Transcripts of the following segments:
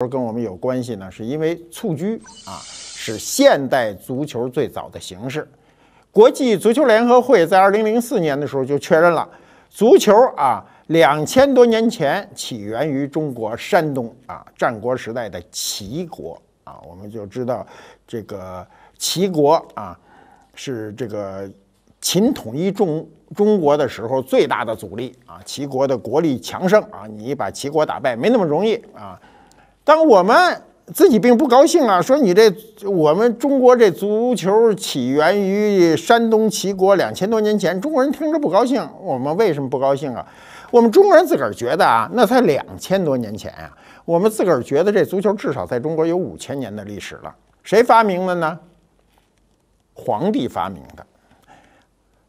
是跟我们有关系呢，是因为蹴鞠啊是现代足球最早的形式。国际足球联合会在二零零四年的时候就确认了，足球啊两千多年前起源于中国山东啊战国时代的齐国啊。我们就知道这个齐国啊是这个秦统一中中国的时候最大的阻力啊。齐国的国力强盛啊，你把齐国打败没那么容易啊。但我们自己并不高兴啊！说你这我们中国这足球起源于山东齐国两千多年前，中国人听着不高兴。我们为什么不高兴啊？我们中国人自个儿觉得啊，那才两千多年前呀！我们自个儿觉得这足球至少在中国有五千年的历史了。谁发明的呢？皇帝发明的。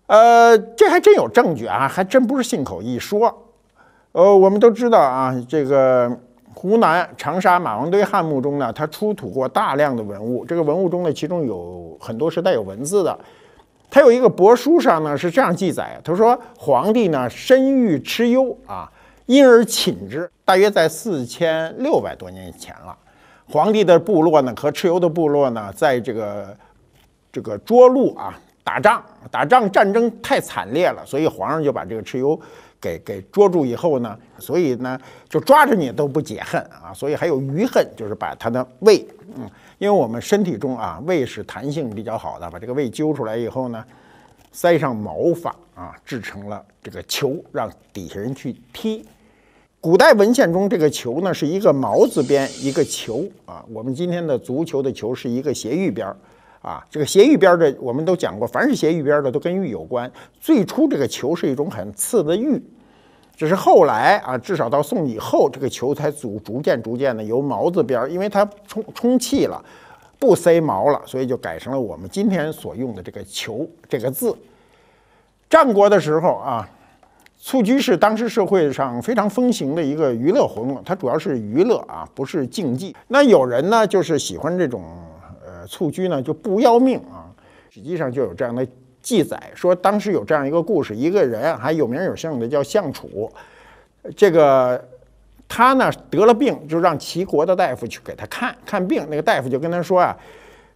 呃，这还真有证据啊，还真不是信口一说。呃，我们都知道啊，这个。湖南长沙马王堆汉墓中呢，它出土过大量的文物。这个文物中呢，其中有很多是带有文字的。它有一个帛书上呢是这样记载：他说，皇帝呢深遇蚩尤啊，因而寝之。大约在四千六百多年前了。皇帝的部落呢和蚩尤的部落呢，在这个这个涿鹿啊打仗，打仗战争太惨烈了，所以皇上就把这个蚩尤。给给捉住以后呢，所以呢就抓着你都不解恨啊，所以还有余恨，就是把他的胃，嗯，因为我们身体中啊胃是弹性比较好的，把这个胃揪出来以后呢，塞上毛发啊，制成了这个球，让底下人去踢。古代文献中这个球呢是一个毛字边一个球啊，我们今天的足球的球是一个斜玉边儿。啊，这个“斜玉边”的我们都讲过，凡是“斜玉边”的都跟玉有关。最初这个“球”是一种很次的玉，只是后来啊，至少到宋以后，这个“球”才逐逐渐逐渐的由“毛”字边，因为它充充气了，不塞毛了，所以就改成了我们今天所用的这个“球”这个字。战国的时候啊，蹴鞠是当时社会上非常风行的一个娱乐活动，它主要是娱乐啊，不是竞技。那有人呢，就是喜欢这种。蹴鞠呢就不要命啊，实际上就有这样的记载，说当时有这样一个故事，一个人还有名有姓的叫项楚，这个他呢得了病，就让齐国的大夫去给他看看病，那个大夫就跟他说啊，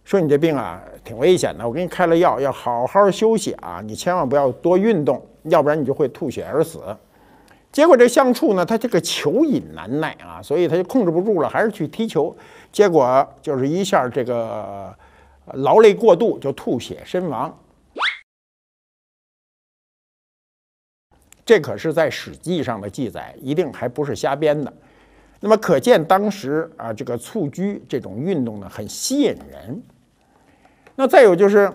说你这病啊挺危险的，我给你开了药，要好好休息啊，你千万不要多运动，要不然你就会吐血而死。结果这相触呢，他这个球瘾难耐啊，所以他就控制不住了，还是去踢球。结果就是一下这个劳累过度，就吐血身亡。这可是在史记上的记载，一定还不是瞎编的。那么可见当时啊，这个蹴鞠这种运动呢，很吸引人。那再有就是。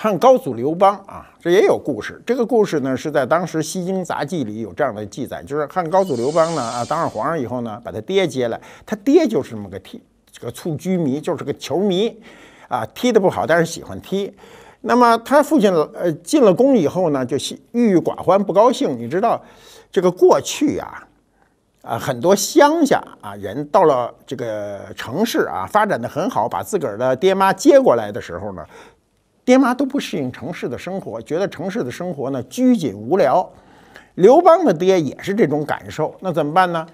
汉高祖刘邦啊，这也有故事。这个故事呢，是在当时《西京杂记》里有这样的记载：，就是汉高祖刘邦呢，啊，当上皇上以后呢，把他爹接来。他爹就是那么个踢，这个蹴鞠迷，就是个球迷，啊，踢得不好，但是喜欢踢。那么他父亲呃进了宫以后呢，就郁郁寡欢，不高兴。你知道，这个过去啊，啊，很多乡下啊人到了这个城市啊，发展的很好，把自个儿的爹妈接过来的时候呢。爹妈都不适应城市的生活，觉得城市的生活呢拘谨无聊。刘邦的爹也是这种感受，那怎么办呢？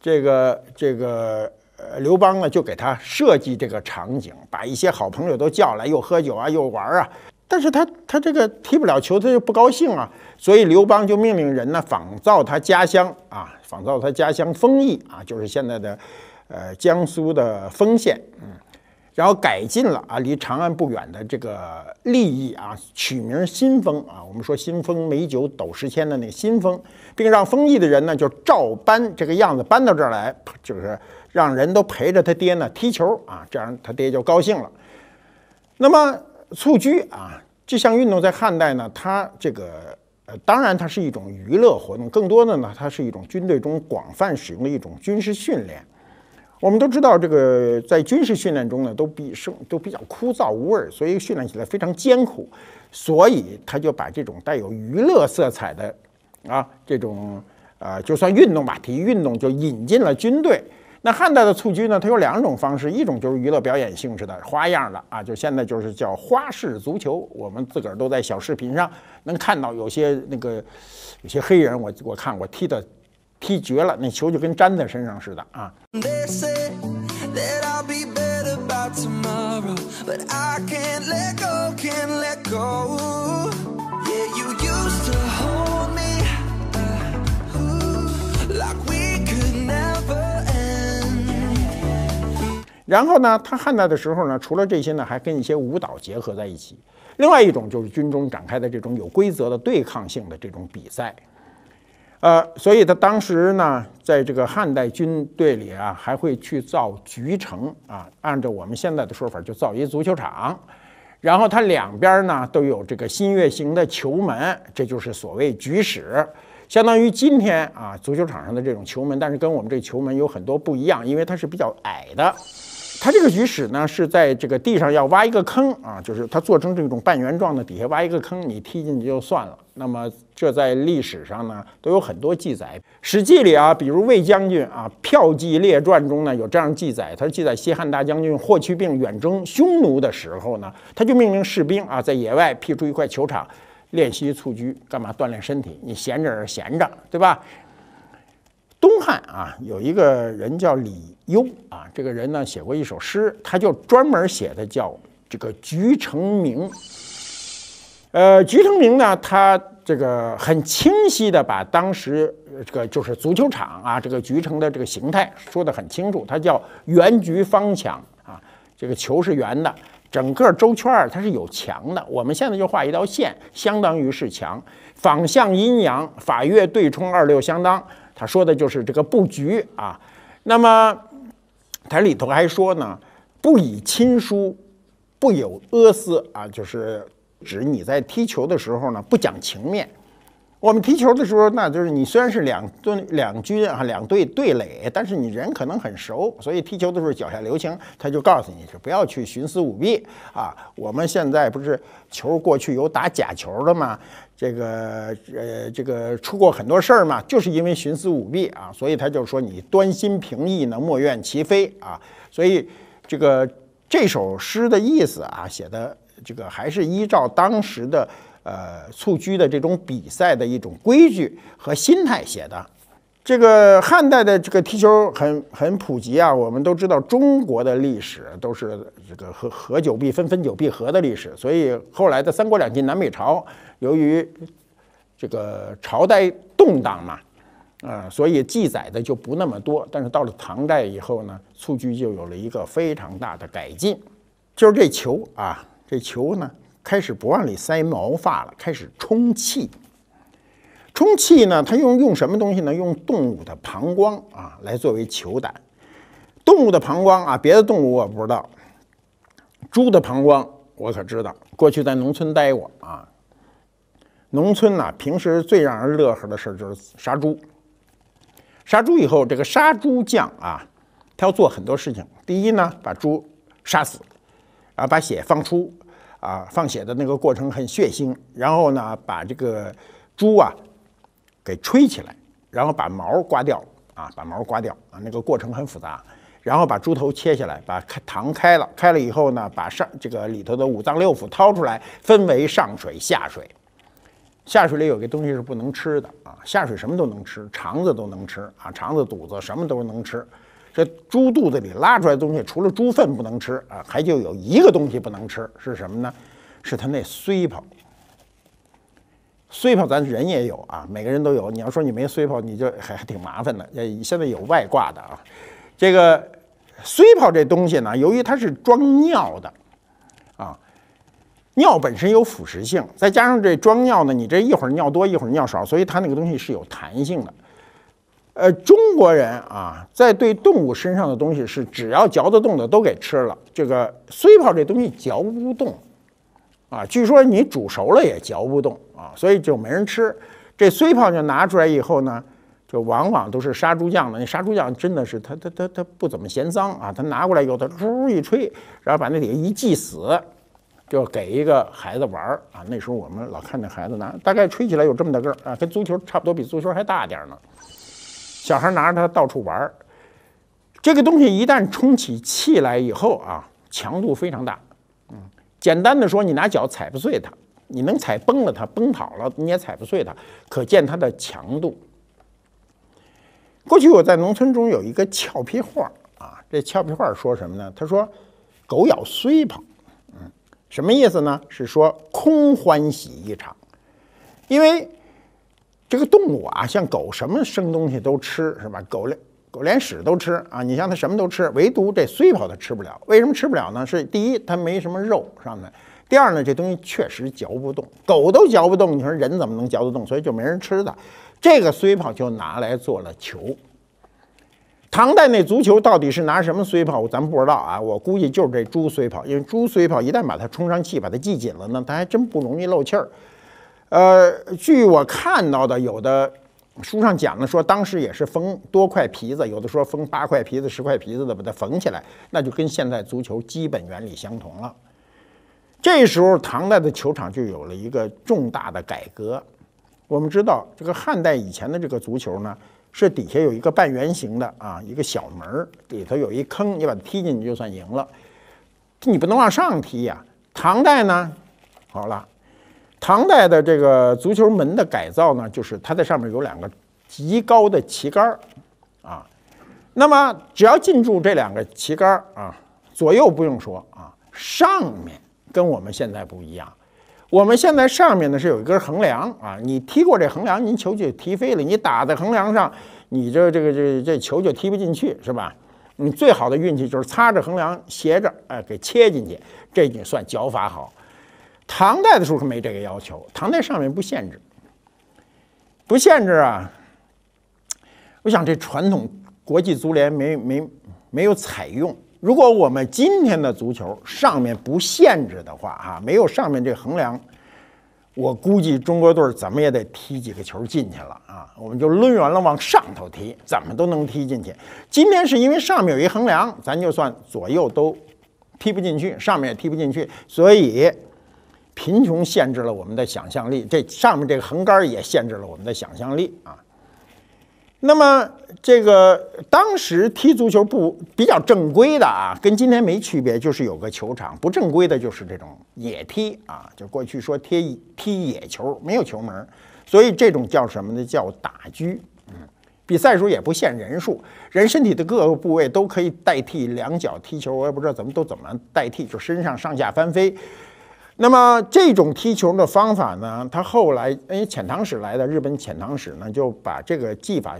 这个这个，呃，刘邦呢就给他设计这个场景，把一些好朋友都叫来，又喝酒啊，又玩啊。但是他他这个踢不了球，他就不高兴啊。所以刘邦就命令人呢仿造他家乡啊，仿造他家乡丰邑啊，就是现在的，呃，江苏的丰县。嗯。然后改进了啊，离长安不远的这个利益啊，取名新丰啊。我们说新丰美酒斗十千的那个新丰，并让丰邑的人呢就照搬这个样子搬到这儿来，就是让人都陪着他爹呢踢球啊，这样他爹就高兴了。那么蹴鞠啊，这项运动在汉代呢，它这个呃，当然它是一种娱乐活动，更多的呢，它是一种军队中广泛使用的一种军事训练。我们都知道，这个在军事训练中呢，都比生都比较枯燥无味所以训练起来非常艰苦。所以他就把这种带有娱乐色彩的，啊，这种呃，就算运动吧，体育运动就引进了军队。那汉代的蹴鞠呢，它有两种方式，一种就是娱乐表演性质的花样的啊，就现在就是叫花式足球。我们自个儿都在小视频上能看到有些那个，有些黑人，我我看我踢的。踢绝了，那球就跟粘在身上似的啊！然后呢，他汉代的时候呢，除了这些呢，还跟一些舞蹈结合在一起。另外一种就是军中展开的这种有规则的对抗性的这种比赛。呃，所以他当时呢，在这个汉代军队里啊，还会去造局城啊，按照我们现在的说法就造一足球场，然后它两边呢都有这个新月形的球门，这就是所谓局室，相当于今天啊足球场上的这种球门，但是跟我们这球门有很多不一样，因为它是比较矮的。他这个局式呢，是在这个地上要挖一个坑啊，就是他做成这种半圆状的，底下挖一个坑，你踢进去就算了。那么这在历史上呢，都有很多记载，《史记》里啊，比如魏将军啊，《票记列传》中呢有这样记载，他记载西汉大将军霍去病远征匈奴的时候呢，他就命令士兵啊，在野外辟出一块球场，练习蹴鞠，干嘛锻炼身体？你闲着也是闲着，对吧？东汉啊，有一个人叫李邕啊。这个人呢，写过一首诗，他就专门写的叫这个《菊城名》。呃，《菊城名》呢，他这个很清晰的把当时这个就是足球场啊，这个菊城的这个形态说得很清楚。它叫圆菊方墙啊，这个球是圆的，整个周圈它是有墙的。我们现在就画一道线，相当于是墙。仿象阴阳，法月对冲，二六相当。他说的就是这个布局啊，那么他里头还说呢，不以亲疏，不有阿斯啊，就是指你在踢球的时候呢，不讲情面。我们踢球的时候，那就是你虽然是两队两军啊，两队对垒，但是你人可能很熟，所以踢球的时候脚下留情。他就告诉你是不要去徇私舞弊啊。我们现在不是球过去有打假球的吗？这个呃，这个出过很多事儿嘛，就是因为徇私舞弊啊，所以他就说你端心平意呢，莫怨其非啊。所以这个这首诗的意思啊，写的这个还是依照当时的呃蹴鞠的这种比赛的一种规矩和心态写的。这个汉代的这个踢球很很普及啊，我们都知道中国的历史都是这个和和久必分，分久必合的历史，所以后来的三国两晋南北朝。由于这个朝代动荡嘛，啊，所以记载的就不那么多。但是到了唐代以后呢，蹴鞠就有了一个非常大的改进，就是这球啊，这球呢开始不往里塞毛发了，开始充气。充气呢，它用用什么东西呢？用动物的膀胱啊来作为球胆。动物的膀胱啊，别的动物我不知道，猪的膀胱我可知道，过去在农村待过啊。农村呢，平时最让人乐呵的事就是杀猪。杀猪以后，这个杀猪匠啊，他要做很多事情。第一呢，把猪杀死，然后把血放出，啊，放血的那个过程很血腥。然后呢，把这个猪啊给吹起来，然后把毛刮掉，啊，把毛刮掉，啊，那个过程很复杂。然后把猪头切下来，把开膛开了，开了以后呢，把上这个里头的五脏六腑掏出来，分为上水、下水。下水里有个东西是不能吃的啊，下水什么都能吃，肠子都能吃啊，肠子、肚子什么都能吃。这猪肚子里拉出来的东西，除了猪粪不能吃啊，还就有一个东西不能吃，是什么呢？是它那衰泡。衰泡咱人也有啊，每个人都有。你要说你没衰泡，你就还还挺麻烦的。呃，现在有外挂的啊。这个衰泡这东西呢，由于它是装尿的，啊。尿本身有腐蚀性，再加上这装尿呢，你这一会儿尿多一会儿尿少，所以它那个东西是有弹性的。呃，中国人啊，在对动物身上的东西是只要嚼得动的都给吃了。这个髓泡这东西嚼不动啊，据说你煮熟了也嚼不动啊，所以就没人吃。这髓泡就拿出来以后呢，就往往都是杀猪匠的。那杀猪匠真的是他他他他不怎么嫌脏啊，他拿过来以后他噗一吹，然后把那底下一系死。就给一个孩子玩儿啊！那时候我们老看那孩子拿，大概吹起来有这么大个儿啊，跟足球差不多，比足球还大点儿呢。小孩拿着它到处玩儿，这个东西一旦充起气来以后啊，强度非常大。嗯，简单的说，你拿脚踩不碎它，你能踩崩了它，崩跑了你也踩不碎它，可见它的强度。过去我在农村中有一个俏皮话儿啊，这俏皮话儿说什么呢？他说，狗咬碎跑。什么意思呢？是说空欢喜一场，因为这个动物啊，像狗什么生东西都吃，是吧？狗连狗连屎都吃啊！你像它什么都吃，唯独这腮跑它吃不了。为什么吃不了呢？是第一，它没什么肉上的；第二呢，这东西确实嚼不动，狗都嚼不动。你说人怎么能嚼得动？所以就没人吃的这个腮跑就拿来做了球。唐代那足球到底是拿什么虽跑？咱们不知道啊。我估计就是这猪虽跑，因为猪虽跑一旦把它充上气，把它系紧了呢，它还真不容易漏气儿。呃，据我看到的，有的书上讲的说，当时也是缝多块皮子，有的说缝八块皮子、十块皮子的把它缝起来，那就跟现在足球基本原理相同了。这时候唐代的球场就有了一个重大的改革。我们知道，这个汉代以前的这个足球呢。是底下有一个半圆形的啊，一个小门儿，里头有一坑，你把它踢进去就算赢了。你不能往上踢呀。唐代呢，好了，唐代的这个足球门的改造呢，就是它在上面有两个极高的旗杆儿啊。那么只要进驻这两个旗杆儿啊，左右不用说啊，上面跟我们现在不一样。我们现在上面呢是有一根横梁啊，你踢过这横梁，您球就踢飞了；你打在横梁上，你这这个这这球就踢不进去，是吧？你最好的运气就是擦着横梁斜着哎给切进去，这你算脚法好。唐代的时候是没这个要求，唐代上面不限制，不限制啊。我想这传统国际足联没没没有采用。如果我们今天的足球上面不限制的话啊，没有上面这横梁，我估计中国队怎么也得踢几个球进去了啊！我们就抡圆了往上头踢，怎么都能踢进去。今天是因为上面有一横梁，咱就算左右都踢不进去，上面也踢不进去，所以贫穷限制了我们的想象力，这上面这个横杆也限制了我们的想象力啊。那么，这个当时踢足球不比较正规的啊，跟今天没区别，就是有个球场；不正规的，就是这种野踢啊，就过去说踢踢野球，没有球门，所以这种叫什么呢？叫打狙。嗯，比赛时候也不限人数，人身体的各个部位都可以代替两脚踢球，我也不知道怎么都怎么代替，就身上上下翻飞。那么这种踢球的方法呢，他后来哎，遣唐使来的日本遣唐使呢，就把这个技法，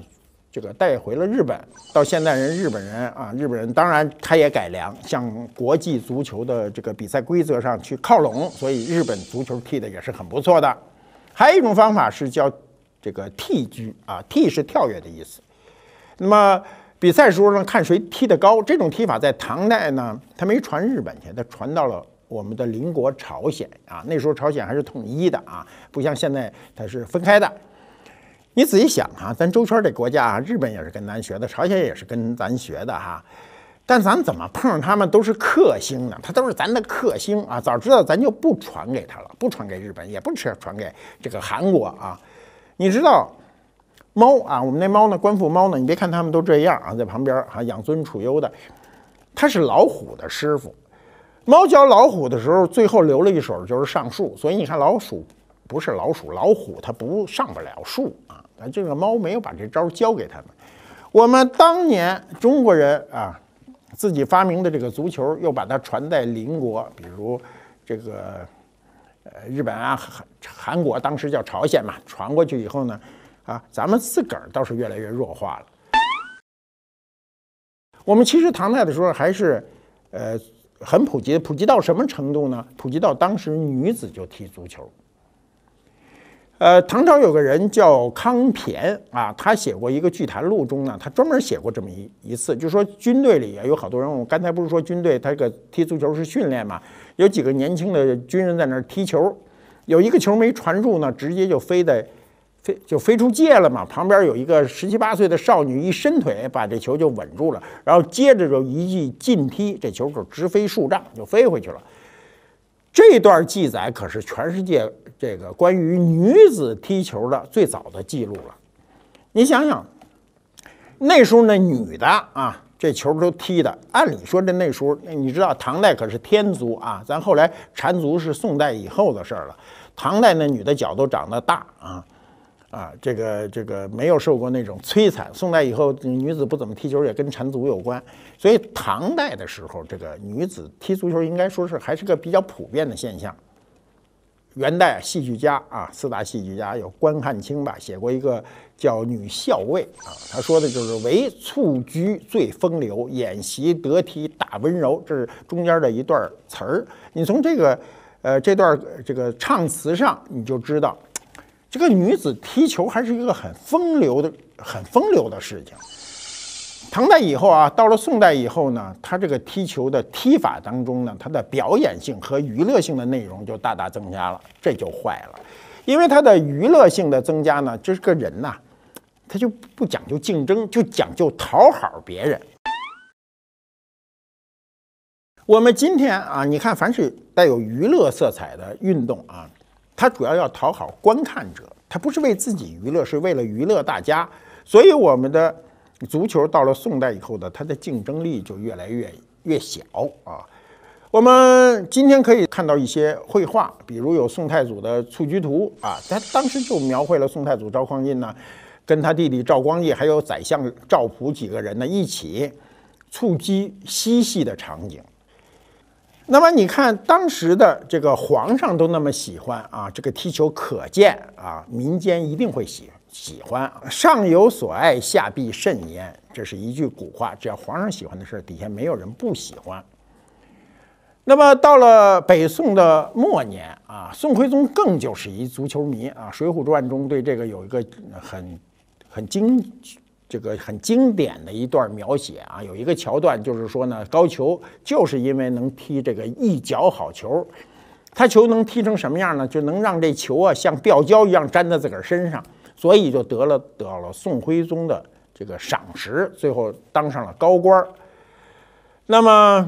这个带回了日本。到现在人日本人啊，日本人当然他也改良，向国际足球的这个比赛规则上去靠拢，所以日本足球踢的也是很不错的。还有一种方法是叫这个踢鞠啊，踢是跳跃的意思。那么比赛时候呢，看谁踢得高。这种踢法在唐代呢，他没传日本去，他传到了。我们的邻国朝鲜啊，那时候朝鲜还是统一的啊，不像现在它是分开的。你仔细想啊，咱周圈这国家啊，日本也是跟咱学的，朝鲜也是跟咱学的哈。但咱怎么碰上他们都是克星呢？他都是咱的克星啊！早知道咱就不传给他了，不传给日本，也不传给这个韩国啊。你知道猫啊，我们那猫呢，官府猫呢？你别看他们都这样啊，在旁边啊养尊处优的，它是老虎的师傅。猫教老虎的时候，最后留了一手，就是上树。所以你看，老鼠不是老鼠，老虎它不上不了树啊。但这个猫没有把这招教给他们。我们当年中国人啊，自己发明的这个足球，又把它传在邻国，比如这个呃日本啊、韩韩国，当时叫朝鲜嘛，传过去以后呢，啊，咱们自个儿倒是越来越弱化了。我们其实唐代的时候还是，呃。很普及，普及到什么程度呢？普及到当时女子就踢足球。呃，唐朝有个人叫康骈啊，他写过一个《聚谈录》中呢，他专门写过这么一一次，就说军队里有好多人，我刚才不是说军队他个踢足球是训练嘛？有几个年轻的军人在那儿踢球，有一个球没传住呢，直接就飞的。就飞出界了嘛，旁边有一个十七八岁的少女，一伸腿把这球就稳住了，然后接着就一记劲踢，这球可直飞数丈，就飞回去了。这段记载可是全世界这个关于女子踢球的最早的记录了。你想想，那时候那女的啊，这球都踢的，按理说这那时候，你知道唐代可是天足啊，咱后来缠足是宋代以后的事儿了。唐代那女的脚都长得大啊。啊，这个这个没有受过那种摧残。宋代以后，女子不怎么踢球，也跟缠足有关。所以唐代的时候，这个女子踢足球应该说是还是个比较普遍的现象。元代戏剧家啊，四大戏剧家有关汉卿吧，写过一个叫《女校尉》啊，他说的就是“唯蹴鞠最风流，演习得体打温柔”，这是中间的一段词儿。你从这个，呃，这段这个唱词上，你就知道。这个女子踢球还是一个很风流的、很风流的事情。唐代以后啊，到了宋代以后呢，她这个踢球的踢法当中呢，她的表演性和娱乐性的内容就大大增加了，这就坏了。因为她的娱乐性的增加呢，这是个人呐，他就不讲究竞争，就讲究讨好别人。我们今天啊，你看，凡是带有娱乐色彩的运动啊。他主要要讨好观看者，他不是为自己娱乐，是为了娱乐大家。所以我们的足球到了宋代以后呢，它的竞争力就越来越越小啊。我们今天可以看到一些绘画，比如有宋太祖的蹴鞠图啊，他当时就描绘了宋太祖赵匡胤呢，跟他弟弟赵光义还有宰相赵普几个人呢一起蹴鞠嬉戏的场景。那么你看，当时的这个皇上都那么喜欢啊，这个踢球可见啊，民间一定会喜喜欢。上有所爱，下必甚焉，这是一句古话。只要皇上喜欢的事，底下没有人不喜欢。那么到了北宋的末年啊，宋徽宗更就是一足球迷啊，《水浒传》中对这个有一个很很精。这个很经典的一段描写啊，有一个桥段，就是说呢，高俅就是因为能踢这个一脚好球，他球能踢成什么样呢？就能让这球啊像吊胶一样粘在自个儿身上，所以就得了得了宋徽宗的这个赏识，最后当上了高官。那么，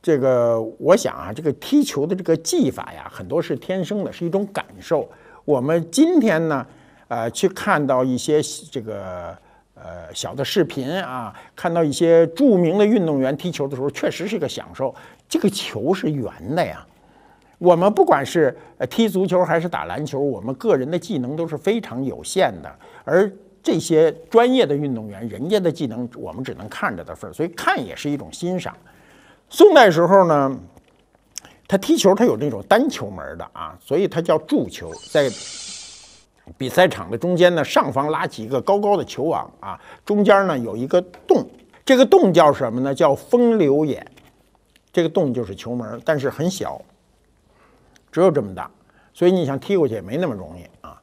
这个我想啊，这个踢球的这个技法呀，很多是天生的，是一种感受。我们今天呢，呃，去看到一些这个。呃，小的视频啊，看到一些著名的运动员踢球的时候，确实是个享受。这个球是圆的呀。我们不管是踢足球还是打篮球，我们个人的技能都是非常有限的，而这些专业的运动员，人家的技能我们只能看着的份儿，所以看也是一种欣赏。宋代时候呢，他踢球他有那种单球门的啊，所以他叫助球在。比赛场的中间呢，上方拉起一个高高的球网啊，中间呢有一个洞，这个洞叫什么呢？叫“风流眼”，这个洞就是球门，但是很小，只有这么大，所以你想踢过去也没那么容易啊。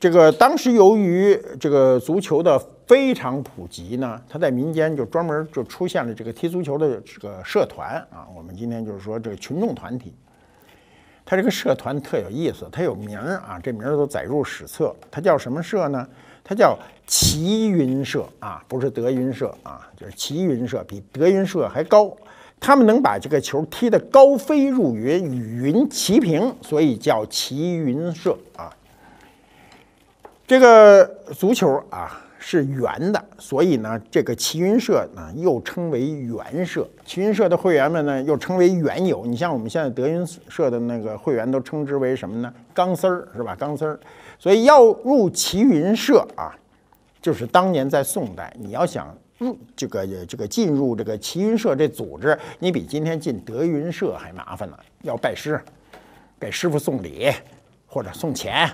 这个当时由于这个足球的非常普及呢，它在民间就专门就出现了这个踢足球的这个社团啊，我们今天就是说这个群众团体。他这个社团特有意思，他有名儿啊，这名儿都载入史册。他叫什么社呢？他叫齐云社啊，不是德云社啊，就是齐云社，比德云社还高。他们能把这个球踢得高飞入云，与云齐平，所以叫齐云社啊。这个足球啊。是圆的，所以呢，这个齐云社呢又称为元社。齐云社的会员们呢又称为元友。你像我们现在德云社的那个会员都称之为什么呢？钢丝儿是吧？钢丝儿。所以要入齐云社啊，就是当年在宋代，你要想入这个这个进入这个齐云社这组织，你比今天进德云社还麻烦呢。要拜师，给师傅送礼或者送钱，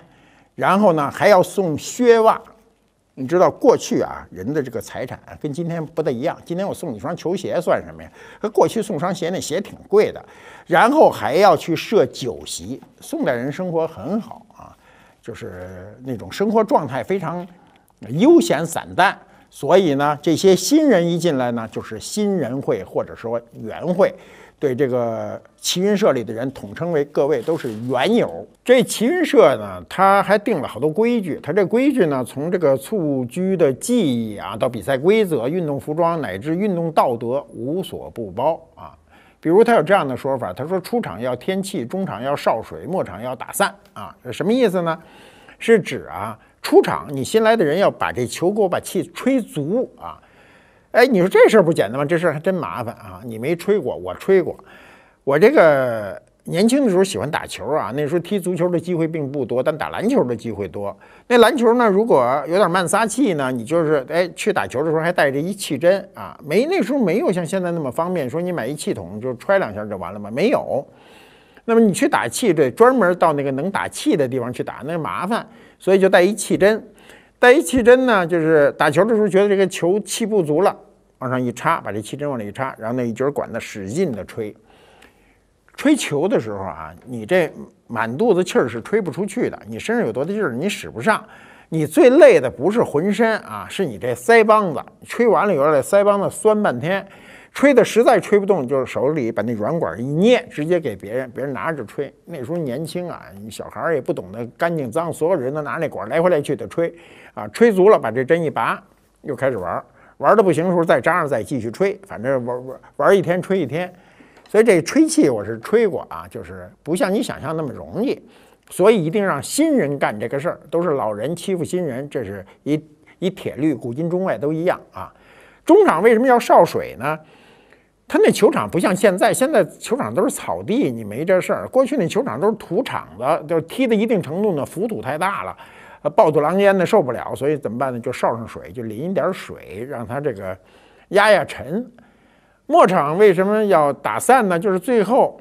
然后呢还要送靴袜。你知道过去啊，人的这个财产跟今天不大一样。今天我送你双球鞋算什么呀？和过去送双鞋，那鞋挺贵的，然后还要去设酒席。宋代人生活很好啊，就是那种生活状态非常悠闲散淡，所以呢，这些新人一进来呢，就是新人会或者说元会。对这个旗云社里的人统称为各位都是元友。这旗云社呢，他还定了好多规矩。他这规矩呢，从这个蹴鞠的技艺啊，到比赛规则、运动服装乃至运动道德，无所不包啊。比如他有这样的说法，他说出场要添气，中场要少水，末场要打散啊。什么意思呢？是指啊，出场你新来的人要把这球给我把气吹足啊。哎，你说这事儿不简单吗？这事儿还真麻烦啊！你没吹过，我吹过。我这个年轻的时候喜欢打球啊，那时候踢足球的机会并不多，但打篮球的机会多。那篮球呢，如果有点慢撒气呢，你就是哎去打球的时候还带着一气针啊。没那时候没有像现在那么方便，说你买一气筒就揣两下就完了吗？没有。那么你去打气，对，专门到那个能打气的地方去打，那麻烦，所以就带一气针。带一气针呢，就是打球的时候觉得这个球气不足了，往上一插，把这气针往里一插，然后那一卷管子使劲的吹。吹球的时候啊，你这满肚子气儿是吹不出去的，你身上有多大劲儿你使不上，你最累的不是浑身啊，是你这腮帮子。吹完了以后，这腮帮子酸半天。吹的实在吹不动，就是手里把那软管一捏，直接给别人，别人拿着吹。那时候年轻啊，小孩儿也不懂得干净脏，所有人都拿那管来回来去的吹，啊，吹足了把这针一拔，又开始玩儿。玩的不行的时候再扎上，再继续吹。反正玩玩玩一天吹一天，所以这吹气我是吹过啊，就是不像你想象那么容易，所以一定让新人干这个事儿，都是老人欺负新人，这是一一铁律，古今中外都一样啊。中场为什么要烧水呢？他那球场不像现在，现在球场都是草地，你没这事儿。过去那球场都是土场子，就是踢的一定程度呢，浮土太大了，呃，爆土狼烟的受不了，所以怎么办呢？就烧上水，就淋一点水，让它这个压压尘。末场为什么要打散呢？就是最后。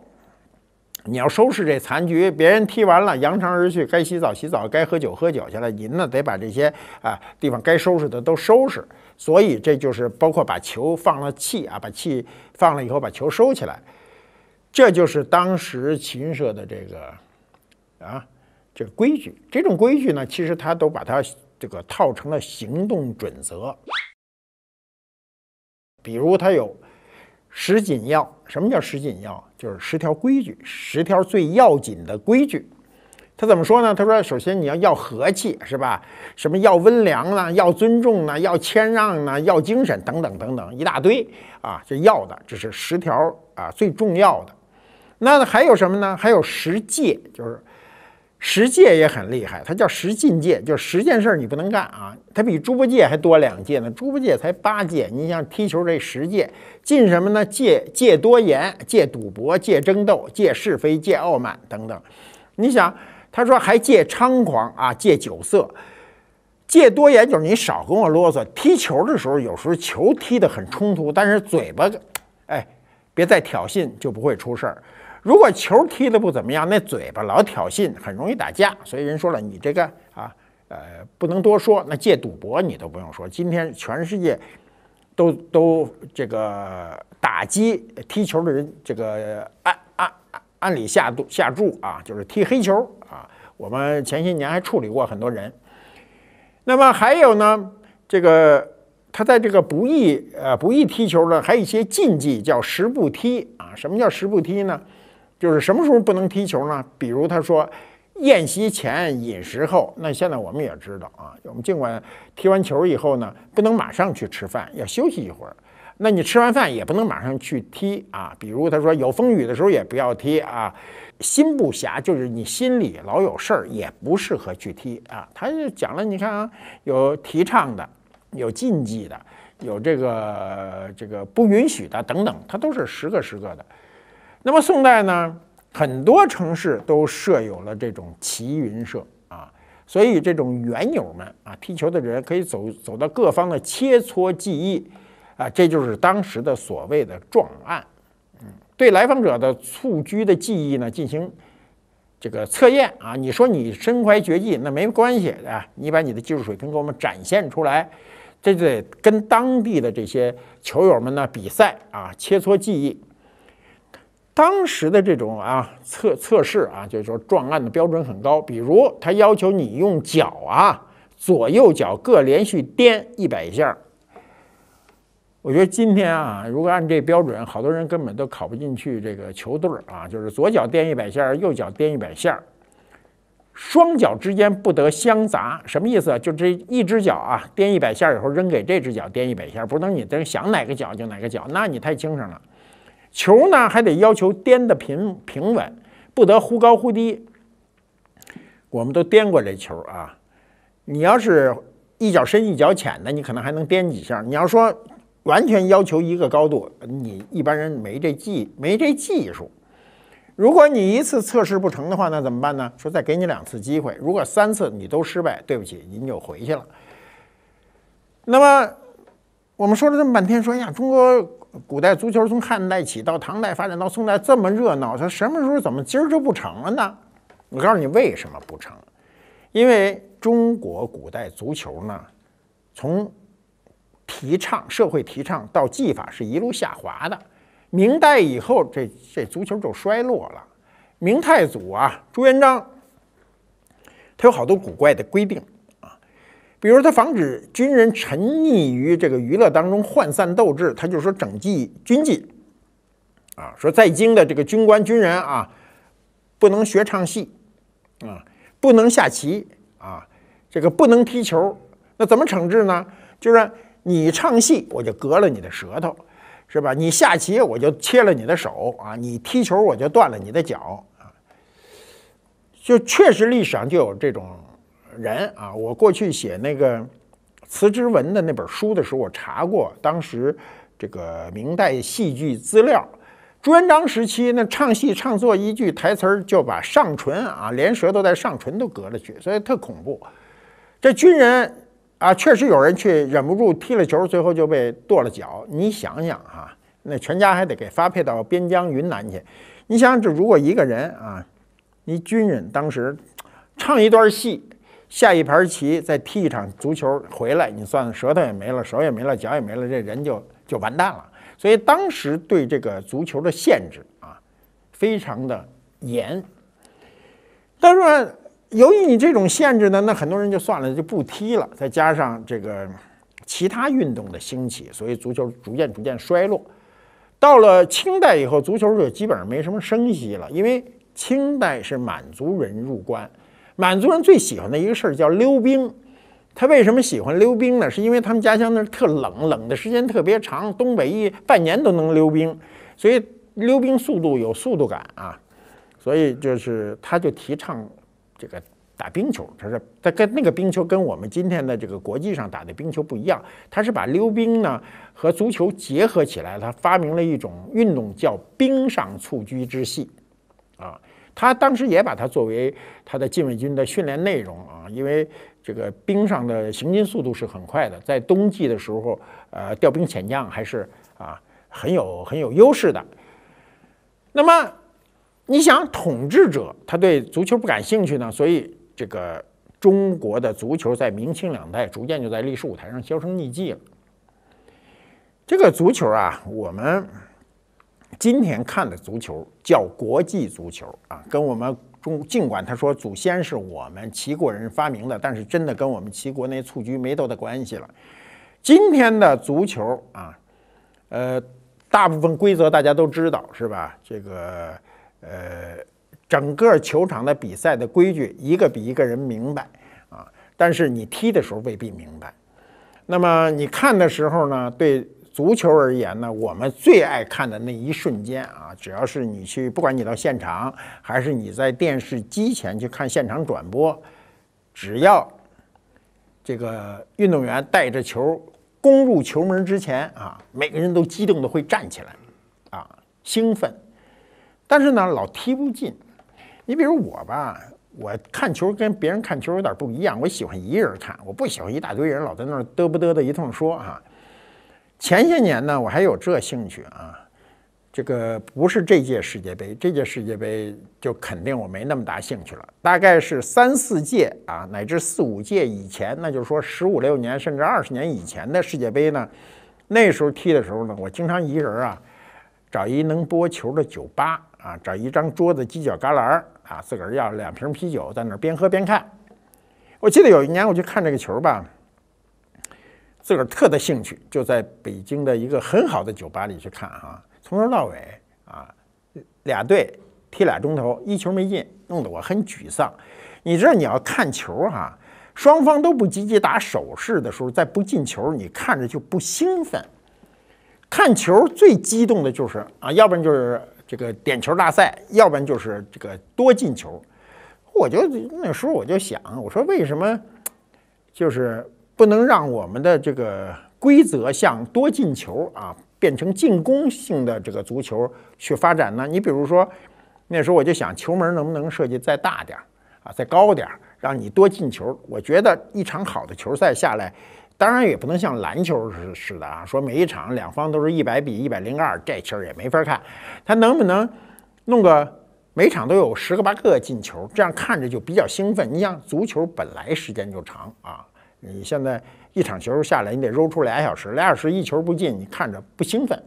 你要收拾这残局，别人踢完了扬长而去，该洗澡洗澡，该喝酒喝酒去了。您呢，得把这些啊地方该收拾的都收拾。所以这就是包括把球放了气啊，把气放了以后把球收起来，这就是当时琴社的这个啊，这规矩。这种规矩呢，其实他都把它这个套成了行动准则。比如他有十紧要。什么叫十紧要？就是十条规矩，十条最要紧的规矩。他怎么说呢？他说：“首先你要要和气，是吧？什么要温良呢？要尊重呢？要谦让呢？要精神等等等等一大堆啊！这要的这是十条啊最重要的。那还有什么呢？还有十戒，就是。”十戒也很厉害，他叫十禁戒，就十件事你不能干啊。他比猪八戒还多两戒呢，猪八戒才八戒。你想踢球这十戒，禁什么呢？戒戒多言，戒赌博，戒争斗，戒是非，戒傲慢等等。你想，他说还戒猖狂啊，戒酒色，戒多言就是你少跟我啰嗦。踢球的时候有时候球踢得很冲突，但是嘴巴，哎，别再挑衅就不会出事儿。如果球踢得不怎么样，那嘴巴老挑衅，很容易打架，所以人说了，你这个啊，呃，不能多说。那借赌博你都不用说，今天全世界都都这个打击踢球的人，这个按按按理下赌下注啊，就是踢黑球啊。我们前些年还处理过很多人。那么还有呢，这个他在这个不易呃不易踢球的还有一些禁忌，叫十步踢啊。什么叫十步踢呢？就是什么时候不能踢球呢？比如他说，宴席前饮食后。那现在我们也知道啊，我们尽管踢完球以后呢，不能马上去吃饭，要休息一会儿。那你吃完饭也不能马上去踢啊。比如他说，有风雨的时候也不要踢啊。心不暇，就是你心里老有事儿，也不适合去踢啊。他就讲了，你看啊，有提倡的，有禁忌的，有这个这个不允许的等等，他都是十个十个的。那么宋代呢，很多城市都设有了这种棋云社啊，所以这种缘友们啊，踢球的人可以走走到各方的切磋技艺啊，这就是当时的所谓的撞案，嗯，对来访者的蹴鞠的技艺呢进行这个测验啊，你说你身怀绝技那没关系啊，你把你的技术水平给我们展现出来，这就得跟当地的这些球友们呢比赛啊，切磋技艺。当时的这种啊测测试啊，就是说撞案的标准很高，比如他要求你用脚啊，左右脚各连续颠一百下。我觉得今天啊，如果按这标准，好多人根本都考不进去这个球队儿啊。就是左脚颠一百下，右脚颠一百下，双脚之间不得相杂，什么意思？就这一只脚啊，颠一百下以后扔给这只脚颠一百下，不能你真想哪个脚就哪个脚，那你太轻省了。球呢，还得要求颠的平平稳，不得忽高忽低。我们都颠过这球啊，你要是一脚深一脚浅的，你可能还能颠几下。你要说完全要求一个高度，你一般人没这技没这技术。如果你一次测试不成的话，那怎么办呢？说再给你两次机会，如果三次你都失败，对不起，您就回去了。那么我们说了这么半天，说呀，中国。古代足球从汉代起到唐代发展到宋代这么热闹，它什么时候怎么今儿就不成了呢？我告诉你为什么不成，因为中国古代足球呢，从提倡社会提倡到技法是一路下滑的。明代以后，这这足球就衰落了。明太祖啊，朱元璋，他有好多古怪的规定。比如他防止军人沉溺于这个娱乐当中涣散斗志，他就说整纪军纪，啊，说在京的这个军官军人啊，不能学唱戏，啊，不能下棋，啊，这个不能踢球。那怎么惩治呢？就是你唱戏，我就割了你的舌头，是吧？你下棋，我就切了你的手，啊，你踢球，我就断了你的脚，啊，就确实历史上就有这种。人啊，我过去写那个辞职文的那本书的时候，我查过，当时这个明代戏剧资料，朱元璋时期那唱戏唱作一句台词儿，就把上唇啊，连舌头在上唇都割了去，所以特恐怖。这军人啊，确实有人去忍不住踢了球，最后就被剁了脚。你想想哈，那全家还得给发配到边疆云南去。你想，这如果一个人啊，你军人当时唱一段戏。下一盘棋，再踢一场足球，回来你算算，舌头也没了，手也没了，脚也没了，这人就就完蛋了。所以当时对这个足球的限制啊，非常的严。但是由于你这种限制呢，那很多人就算了，就不踢了。再加上这个其他运动的兴起，所以足球逐渐逐渐衰落。到了清代以后，足球就基本上没什么声息了，因为清代是满族人入关。满族人最喜欢的一个事儿叫溜冰，他为什么喜欢溜冰呢？是因为他们家乡那儿特冷，冷的时间特别长，东北一半年都能溜冰，所以溜冰速度有速度感啊，所以就是他就提倡这个打冰球，他说他跟那个冰球跟我们今天的这个国际上打的冰球不一样，他是把溜冰呢和足球结合起来，他发明了一种运动叫冰上蹴鞠之戏，啊。他当时也把它作为他的禁卫军的训练内容啊，因为这个冰上的行进速度是很快的，在冬季的时候，呃，调兵遣将还是啊很有很有优势的。那么，你想统治者他对足球不感兴趣呢？所以这个中国的足球在明清两代逐渐就在历史舞台上销声匿迹了。这个足球啊，我们。今天看的足球叫国际足球啊，跟我们中尽管他说祖先是我们齐国人发明的，但是真的跟我们齐国内蹴鞠没多大关系了。今天的足球啊，呃，大部分规则大家都知道是吧？这个呃，整个球场的比赛的规矩一个比一个人明白啊，但是你踢的时候未必明白。那么你看的时候呢，对。足球而言呢，我们最爱看的那一瞬间啊，只要是你去，不管你到现场还是你在电视机前去看现场转播，只要这个运动员带着球攻入球门之前啊，每个人都激动的会站起来，啊，兴奋。但是呢，老踢不进。你比如我吧，我看球跟别人看球有点不一样，我喜欢一个人看，我不喜欢一大堆人老在那儿嘚啵嘚的一通说啊。前些年呢，我还有这兴趣啊。这个不是这届世界杯，这届世界杯就肯定我没那么大兴趣了。大概是三四届啊，乃至四五届以前，那就是说十五六年甚至二十年以前的世界杯呢。那时候踢的时候呢，我经常一人啊，找一能播球的酒吧啊，找一张桌子犄角旮旯啊，自个儿要两瓶啤酒，在那边喝边看。我记得有一年，我去看这个球吧。自个儿特的兴趣就在北京的一个很好的酒吧里去看哈，从头到尾啊，俩队踢俩钟头，一球没进，弄得我很沮丧。你知道你要看球哈，双方都不积极打手势的时候，再不进球，你看着就不兴奋。看球最激动的就是啊，要不然就是这个点球大赛，要不然就是这个多进球。我就那时候我就想，我说为什么就是。不能让我们的这个规则像多进球啊变成进攻性的这个足球去发展呢？你比如说，那时候我就想，球门能不能设计再大点儿啊，再高点儿，让你多进球。我觉得一场好的球赛下来，当然也不能像篮球似的啊，说每一场两方都是一百比一百零二，这其实也没法看。他能不能弄个每场都有十个八个进球，这样看着就比较兴奋。你像足球本来时间就长啊。你现在一场球下来，你得揉出俩小时，俩小时一球不进，你看着不兴奋。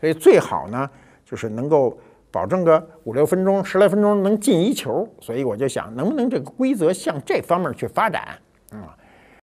所以最好呢，就是能够保证个五六分钟、十来分钟能进一球。所以我就想，能不能这个规则向这方面去发展啊？